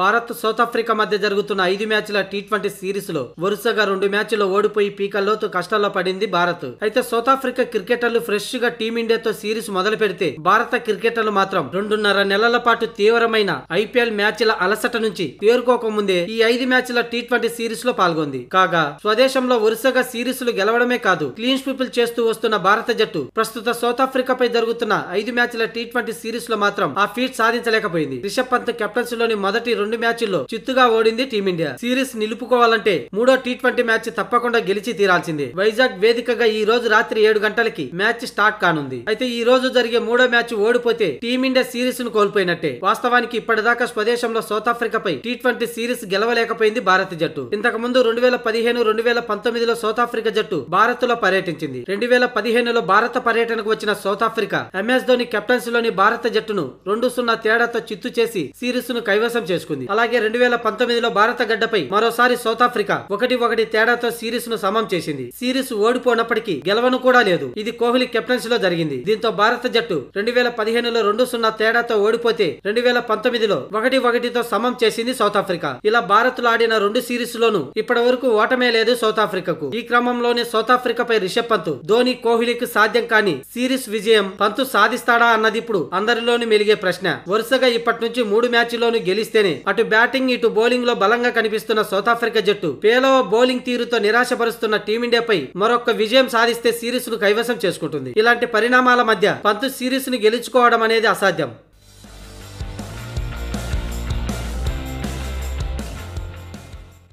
Bharat south Africa మధ్య జరుగుతున్న ఐదు మ్యాచ్ల టీ ట్వంటీ లో వరుసగా రెండు మ్యాచ్ల్లో ఓడిపోయి పీకల్లోతు కష్టాల్లో పడింది భారత్ అయితే సౌత్ ఆఫ్రికా క్రికెటర్లు ఫ్రెష్ గా టీమిండియాతో సిరీస్ మొదలు పెడితే భారత క్రికెటర్లు మాత్రం రెండున్నర నెలల పాటు తీవ్రమైన ఐపీఎల్ మ్యాచ్ల అలసట నుంచి తేరుకోకముందే ఈ ఐదు మ్యాచ్ల టీ ట్వంటీ సిరీస్ లో పాల్గొంది కాగా స్వదేశంలో వరుసగా సిరీస్ లు గెలవడమే కాదు క్లీన్ స్వీపులు చేస్తూ వస్తున్న భారత జట్టు ప్రస్తుత సౌత్ ఆఫ్రికాపై జరుగుతున్న ఐదు మ్యాచ్ల టీ ట్వంటీ సిరీస్ లో మాత్రం ఆ ఫీట్ సాధించలేకపోయింది రిషబ్ పంత్ కెప్టెన్సీలోని మొదటి రెండు మ్యాచ్ల్లో చిత్తుగా ఓడింది టీమిండియా సిరీస్ నిలుపుకోవాలంటే మూడో టీ ట్వంటీ మ్యాచ్ తప్పకుండా గెలిచి తీరాల్సిందే వైజాగ్ వేదికగా ఈ రోజు రాత్రి ఏడు గంటలకి మ్యాచ్ స్టార్ట్ కానుంది అయితే ఈ రోజు జరిగే మూడో మ్యాచ్ ఓడిపోతే టీమిండియా సిరీస్ ను కోల్పోయినట్టే వాస్తవానికి ఇప్పటిదాకా స్వదేశంలో సౌత్ పై టీ ట్వంటీ సిరీస్ గెలవలేకపోయింది భారత జట్టు ఇంతకు ముందు రెండు వేల పదిహేను రెండు వేల పంతొమ్మిదిలో సౌత్ ఆఫ్రికా జట్టు భారత్ లో పర్యటించింది రెండు వేల పదిహేనులో భారత పర్యటనకు వచ్చిన సౌత్ ఆఫ్రికా ఎంఎస్ ధోని కెప్టెన్సీలోని భారత జట్టును రెండు సున్నా తేడాతో చిత్తు చేసి సిరీస్ ను కైవసం చేసుకుంది దక్కించుకుంది అలాగే రెండు వేల పంతొమ్మిదిలో భారత గడ్డపై మరోసారి సౌత్ ఆఫ్రికా ఒకటి ఒకటి తేడాతో సిరీస్ ను సమం చేసింది సిరీస్ ఓడిపోనప్పటికీ గెలవను కూడా లేదు ఇది కోహ్లీ కెప్టెన్సీ లో జరిగింది దీంతో భారత జట్టు రెండు వేల పదిహేనులో రెండు సున్నా తేడాతో ఓడిపోతే రెండు వేల పంతొమ్మిదిలో ఒకటి ఒకటితో సమం చేసింది సౌత్ ఆఫ్రికా ఇలా భారత్ లో ఆడిన రెండు సిరీస్ లోనూ ఇప్పటి వరకు ఓటమే లేదు సౌత్ కు ఈ క్రమంలోనే సౌత్ పై రిషబ్ పంత్ ధోని కోహ్లీకి సాధ్యం కాని సిరీస్ విజయం పంత్ సాధిస్తాడా అన్నది ఇప్పుడు అందరిలోనూ మెలిగే ప్రశ్న వరుసగా ఇప్పటి నుంచి మూడు లోను గెలిస్తేనే అటు బ్యాటింగ్ ఇటు బౌలింగ్ లో బలంగా కనిపిస్తున్న సౌత్ ఆఫ్రికా జట్టు పేలో బౌలింగ్ తీరుతో నిరాశపరుస్తున్న టీమిండియాపై మరొక విజయం సాధిస్తే సిరీస్ ను కైవసం చేసుకుంటుంది ఇలాంటి పరిణామాల మధ్య పంతు సిరీస్ ను గెలుచుకోవడం అనేది అసాధ్యం